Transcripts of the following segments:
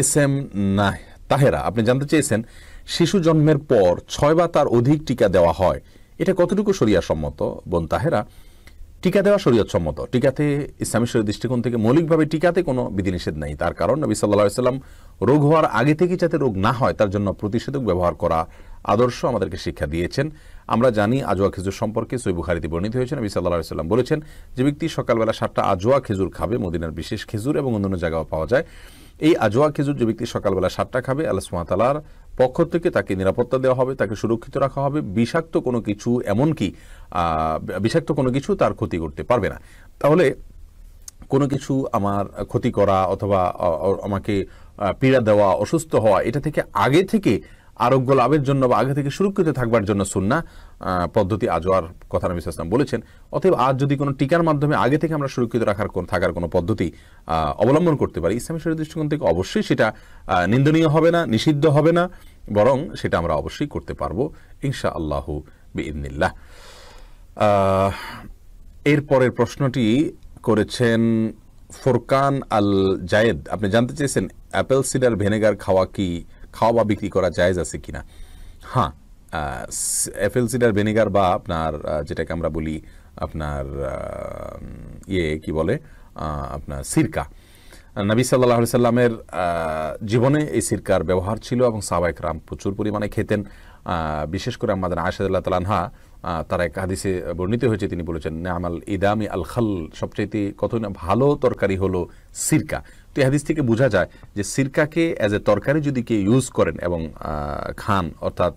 S M Tahera আপনি জানতে চেয়েছেন শিশু জন্মের পর ছয় বা তার অধিক টিকা দেওয়া হয় এটা কতটুকু সরিয়া সম্মত বোন তাহেরা টিকা দেওয়া শরীয়ত সম্মত টিকাতে ইসলামী শরীর দৃষ্টিকোণ থেকে মৌলিকভাবে টিকাতে কোনো বিধিনিষেধ নেই তার কারণ নবী সাল্লা সাল্লাম রোগ হওয়ার আগে থেকে যাতে রোগ না হয় তার জন্য প্রতিষেধক ব্যবহার করা আদর্শ আমাদেরকে শিক্ষা দিয়েছেন আমরা জানি আজোয়া খেজুর সম্পর্কে সৈবুখারিতে বর্ণিত হয়েছেন নবী সাল্লাহ সাল্লাম বলেছেন যে ব্যক্তি সকালবেলা সাতটা আজোয়া খেজুর খাবে মদিনার বিশেষ খেজুর এবং অন্যান্য জায়গাও পাওয়া যায় এই আজোয়া খেজুর যে ব্যক্তি সকালবেলা সাতটা খাবে আল্লাহ সুমাতালার পক্ষ থেকে তাকে নিরাপত্তা দেওয়া হবে তাকে সুরক্ষিত রাখা হবে বিষাক্ত কোনো কিছু এমনকি বিষাক্ত কোনো কিছু তার ক্ষতি করতে পারবে না তাহলে কোনো কিছু আমার ক্ষতি করা অথবা আমাকে পীড়া দেওয়া অসুস্থ হওয়া এটা থেকে আগে থেকে আরোগ্য লাভের জন্য বা আগে থেকে সুরক্ষিত থাকবার জন্য সুন্না পদ্ধতি আজও আর কথা নবী ইসলাম বলেছেন অতএব আজ যদি কোনো টিকার মাধ্যমে আগে থেকে আমরা সুরক্ষিত রাখার থাকার কোনো পদ্ধতি অবলম্বন করতে পারি ইসলামী শরীর দৃষ্টিকোণ থেকে অবশ্যই সেটা নিন্দনীয় হবে না নিষিদ্ধ হবে না বরং সেটা আমরা অবশ্যই করতে পারবো ইনশা আল্লাহ বিদিনিল্লাহ এরপরের প্রশ্নটি করেছেন ফোরকান আল জায়েদ আপনি জানতে চেয়েছেন অ্যাপেল সিডার ভেনেগার খাওয়া কি খাওয়া বা বিক্রি করা জায়েজ আছে কিনা হ্যাঁ এল সিডার ভিনেগার বা আপনার যেটাকে আমরা বলি আপনার ইয়ে কি বলে আপনার সিরকা নবী সাল্লাহ সাল্লামের জীবনে এই সিরকার ব্যবহার ছিল এবং সাবায়ক রাম প্রচুর পরিমাণে খেতেন বিশেষ করে আমাদের আশাদুল্লাহ তালানহা তার এক হাদিসে বর্ণিত হয়েছে তিনি বলেছেন আমাল ইদামি আল খাল সবচাইতে কত না ভালো তরকারি হলো সিরকা তো হাদিস থেকে বোঝা যায় যে সিরকাকে অ্যাজ এ তরকারি যদি কেউ ইউজ করেন এবং খান অর্থাৎ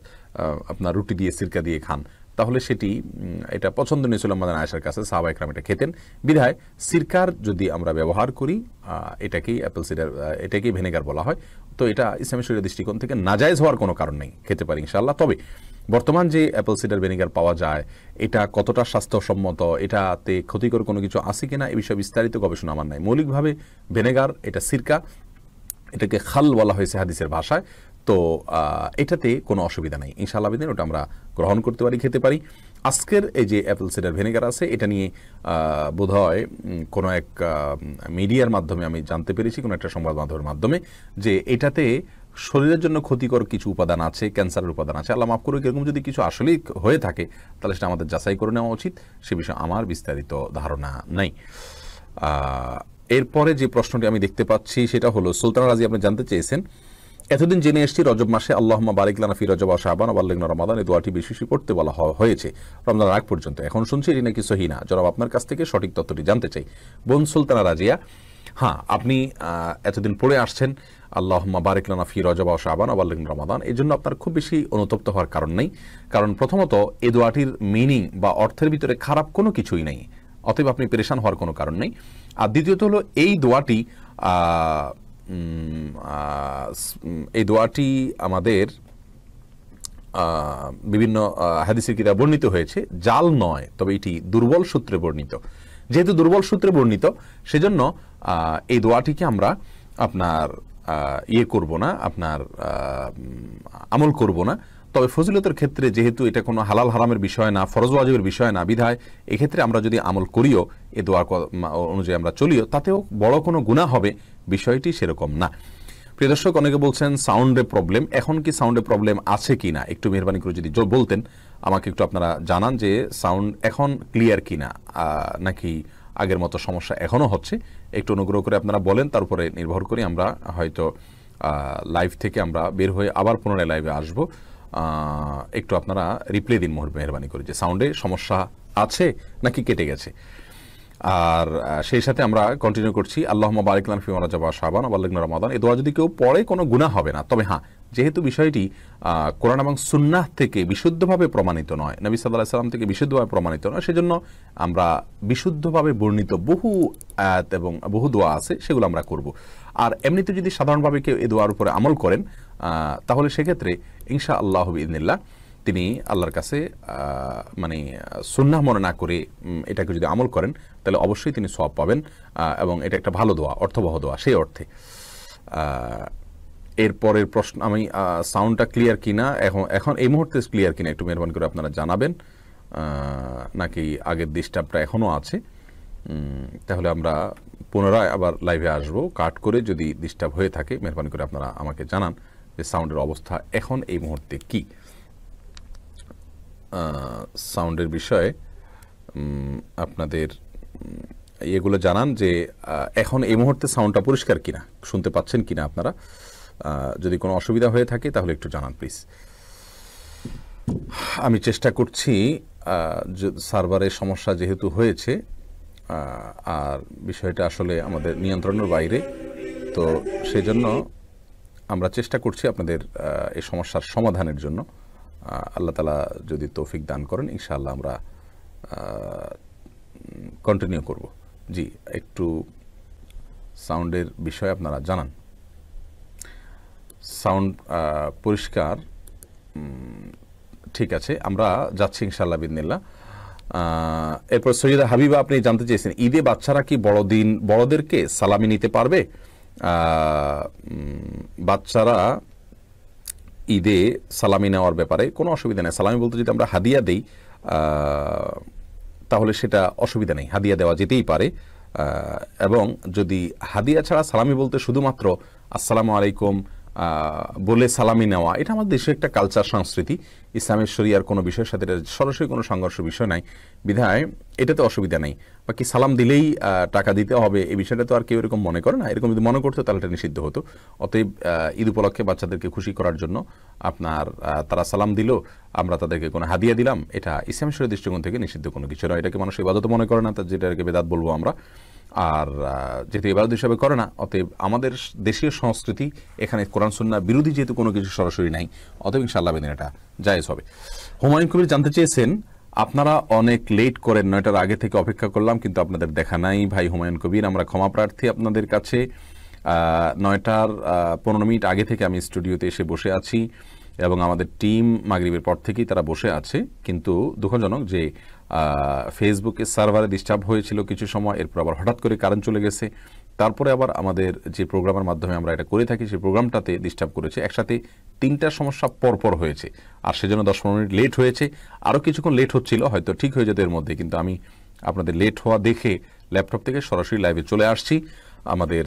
আপনার রুটি দিয়ে সিরকা দিয়ে খান তাহলে সেটি এটা পছন্দ নিয়ে ছিল আমাদের আয়সার কাছে সাহবা একরাম এটা খেতেন বিধায় সিরকার যদি আমরা ব্যবহার করি এটাকেই অ্যাপেল সিডার এটাকেই ভেনেগার বলা হয় তো এটা ইসলামী শরীর দৃষ্টিকোণ থেকে নাজায়জ হওয়ার কোনো কারণ নেই খেতে পারি ইনশাআল্লাহ তবে বর্তমান যে অ্যাপেল সিডার ভিনেগার পাওয়া যায় এটা কতটা স্বাস্থ্যসম্মত এটাতে ক্ষতিকর কোনো কিছু আছে কিনা এ বিষয়ে বিস্তারিত গবেষণা আমার নাই মৌলিকভাবে ভিনেগার এটা সিরকা এটাকে খাল বলা হয়েছে হাদিসের ভাষায় তো এটাতে কোনো অসুবিধা নেই ইনশাআল্লাহ বিদিন ওটা আমরা গ্রহণ করতে পারি খেতে পারি আজকের এই যে অ্যাপেল সিডার ভিনেগার আছে এটা নিয়ে বোধহয় কোনো এক মিডিয়ার মাধ্যমে আমি জানতে পেরেছি কোনো একটা সংবাদ মাধ্যমের মাধ্যমে যে এটাতে শরীরের জন্য ক্ষতিকর কিছু উপাদান আছে ক্যান্সারের উপাদান আছে আল্লাহ মাফ করুক এরকম যদি কিছু আসলেই হয়ে থাকে তাহলে সেটা আমাদের যাচাই করে নেওয়া উচিত সে বিষয়ে আমার বিস্তারিত ধারণা নেই এরপরে যে প্রশ্নটি আমি দেখতে পাচ্ছি সেটা হলো সুলতান রাজি আপনি জানতে চেয়েছেন এতদিন জেনে এসেছি রজব মাসে আল্লাহ বারিকলানা ফি রজব শাহবান আবাল্লিগনা রমাদান এই দোয়াটি বেশি বেশি করতে বলা হয়েছে রমজান আগ পর্যন্ত এখন শুনছি এটি নাকি সহি না জনাব আপনার কাছ থেকে সঠিক তথ্যটি জানতে চাই বোন সুলতানা রাজিয়া হ্যাঁ আপনি এতদিন পড়ে আসছেন আল্লাহ বারেকলানা লানা ফি রজবা শাহবান আবাল্লিন রমাদান এই জন্য আপনার খুব বেশি অনুতপ্ত হওয়ার কারণ নেই কারণ প্রথমত এ দোয়াটির মিনিং বা অর্থের ভিতরে খারাপ কোনো কিছুই নেই অতএব আপনি পেরেশান হওয়ার কোনো কারণ নেই আর দ্বিতীয়ত হলো এই দোয়াটি এই দোয়াটি আমাদের বিভিন্ন হাদিসের কিতাব বর্ণিত হয়েছে জাল নয় তবে এটি দুর্বল সূত্রে বর্ণিত যেহেতু দুর্বল সূত্রে বর্ণিত সেজন্য এই দোয়াটিকে আমরা আপনার ইয়ে করব না আপনার আমল করব না তবে ফজিলতের ক্ষেত্রে যেহেতু এটা কোনো হালাল হারামের বিষয় না ফরজ ওয়াজিবের বিষয় না বিধায় এক্ষেত্রে আমরা যদি আমল করিও এ দোয়া অনুযায়ী আমরা চলিও তাতেও বড় কোনো গুণা হবে বিষয়টি সেরকম না প্রিয় দর্শক অনেকে বলছেন সাউন্ডে প্রবলেম এখন কি সাউন্ডে প্রবলেম আছে কি না একটু মেহরবানি করে যদি বলতেন আমাকে একটু আপনারা জানান যে সাউন্ড এখন ক্লিয়ার কি না নাকি আগের মতো সমস্যা এখনও হচ্ছে একটু অনুগ্রহ করে আপনারা বলেন তার উপরে নির্ভর করে আমরা হয়তো লাইভ থেকে আমরা বের হয়ে আবার পুনরায় লাইভে আসব একটু আপনারা রিপ্লে দিন মেহরবানি করে যে সাউন্ডে সমস্যা আছে নাকি কেটে গেছে আর সেই সাথে আমরা কন্টিনিউ করছি আল্লাহ বারিকলান ফিমারা জবা সাবান আবাল্লিন রমাদান এ দোয়া যদি কেউ পড়ে কোনো গুণা হবে না তবে হ্যাঁ যেহেতু বিষয়টি কোরআন এবং সুন্নাহ থেকে বিশুদ্ধভাবে প্রমাণিত নয় নবী সাল্লাহ সাল্লাম থেকে বিশুদ্ধভাবে প্রমাণিত নয় সেজন্য আমরা বিশুদ্ধভাবে বর্ণিত বহু অ্যাত এবং বহু দোয়া আছে সেগুলো আমরা করব আর এমনিতে যদি সাধারণভাবে কেউ এ দোয়ার উপরে আমল করেন তাহলে সেক্ষেত্রে ইনশা আল্লাহ ইদিনিল্লা তিনি আল্লাহর কাছে মানে সুন্না মনে না করে এটাকে যদি আমল করেন তাহলে অবশ্যই তিনি সব পাবেন এবং এটা একটা ভালো দোয়া অর্থবহ দোয়া সেই অর্থে এরপরের প্রশ্ন আমি সাউন্ডটা ক্লিয়ার কিনা এখন এখন এই মুহূর্তে ক্লিয়ার কিনা একটু মেহরবান করে আপনারা জানাবেন নাকি আগের ডিস্টার্বটা এখনও আছে তাহলে আমরা পুনরায় আবার লাইভে আসব কাট করে যদি ডিস্টার্ব হয়ে থাকে মেহরবানি করে আপনারা আমাকে জানান যে সাউন্ডের অবস্থা এখন এই মুহূর্তে কী সাউন্ডের বিষয়ে আপনাদের এগুলো জানান যে এখন এই মুহূর্তে সাউন্ডটা পরিষ্কার কিনা শুনতে পাচ্ছেন কিনা আপনারা যদি কোনো অসুবিধা হয়ে থাকে তাহলে একটু জানান প্লিজ আমি চেষ্টা করছি সার্ভারের সমস্যা যেহেতু হয়েছে আর বিষয়টা আসলে আমাদের নিয়ন্ত্রণের বাইরে তো সেজন্য আমরা চেষ্টা করছি আপনাদের এই সমস্যার সমাধানের জন্য আল্লাহ তালা যদি তৌফিক দান করেন ইনশাআল্লাহ আমরা কন্টিনিউ করব জি একটু সাউন্ডের বিষয়ে আপনারা জানান সাউন্ড পরিষ্কার ঠিক আছে আমরা যাচ্ছি ইনশাল্লাহ বিদিনিল্লা এরপর সৈয়দ হাবিবা আপনি জানতে চেয়েছেন ঈদে বাচ্চারা কি বড়দিন বড়দেরকে সালামি নিতে পারবে বাচ্চারা ঈদে সালামি নেওয়ার ব্যাপারে কোনো অসুবিধা নেই সালামি বলতে যদি আমরা হাদিয়া দেই তাহলে সেটা অসুবিধা নেই হাদিয়া দেওয়া যেতেই পারে এবং যদি হাদিয়া ছাড়া সালামি বলতে শুধুমাত্র আসসালামু আলাইকুম বলে সালামি নেওয়া এটা আমাদের দেশের একটা কালচার সংস্কৃতি ইসলামের শরিয়ার কোনো বিষয়ের সাথে এটা সরাসরি কোনো সংঘর্ষ বিষয় নাই বিধায় এটাতে অসুবিধা নেই বাকি সালাম দিলেই টাকা দিতে হবে এই বিষয়টা তো আর কেউ এরকম মনে করে না এরকম যদি মনে করতো তাহলে এটা নিষিদ্ধ হতো অতএব ঈদ উপলক্ষে বাচ্চাদেরকে খুশি করার জন্য আপনার তারা সালাম দিল আমরা তাদেরকে কোনো হাদিয়া দিলাম এটা ইসলাম দৃষ্টিকোণ থেকে নিষিদ্ধ কোনো কিছু নয় এটাকে মানুষ ইবাদত মনে করে না তার যেটাকে বেদাত বলবো আমরা আর যেহেতু এবারও হিসাবে করে না অতএব আমাদের দেশীয় সংস্কৃতি এখানে কোরআন সুন্না বিরোধী যেহেতু কোনো কিছু সরাসরি নাই অতএব ইনশাল্লাহ বেদিন এটা জায়েজ হবে হুমায়ুন কবির জানতে চেয়েছেন আপনারা অনেক লেট করেন নয়টার আগে থেকে অপেক্ষা করলাম কিন্তু আপনাদের দেখা নাই ভাই হুমায়ুন কবির আমরা ক্ষমা প্রার্থী আপনাদের কাছে নয়টার পনেরো মিনিট আগে থেকে আমি স্টুডিওতে এসে বসে আছি এবং আমাদের টিম মাগরীবের পর থেকেই তারা বসে আছে কিন্তু দুঃখজনক যে ফেসবুকে সার্ভারে ডিস্টার্ব হয়েছিল কিছু সময় এরপর আবার হঠাৎ করে কারেন্ট চলে গেছে তারপরে আবার আমাদের যে প্রোগ্রামের মাধ্যমে আমরা এটা করে থাকি সেই প্রোগ্রামটাতে ডিস্টার্ব করেছে একসাথে তিনটা সমস্যা পরপর হয়েছে আর সেজন্য দশ পনেরো মিনিট লেট হয়েছে আরও কিছুক্ষণ লেট হচ্ছিল হয়তো ঠিক হয়ে যেত এর মধ্যে কিন্তু আমি আপনাদের লেট হওয়া দেখে ল্যাপটপ থেকে সরাসরি লাইভে চলে আসছি আমাদের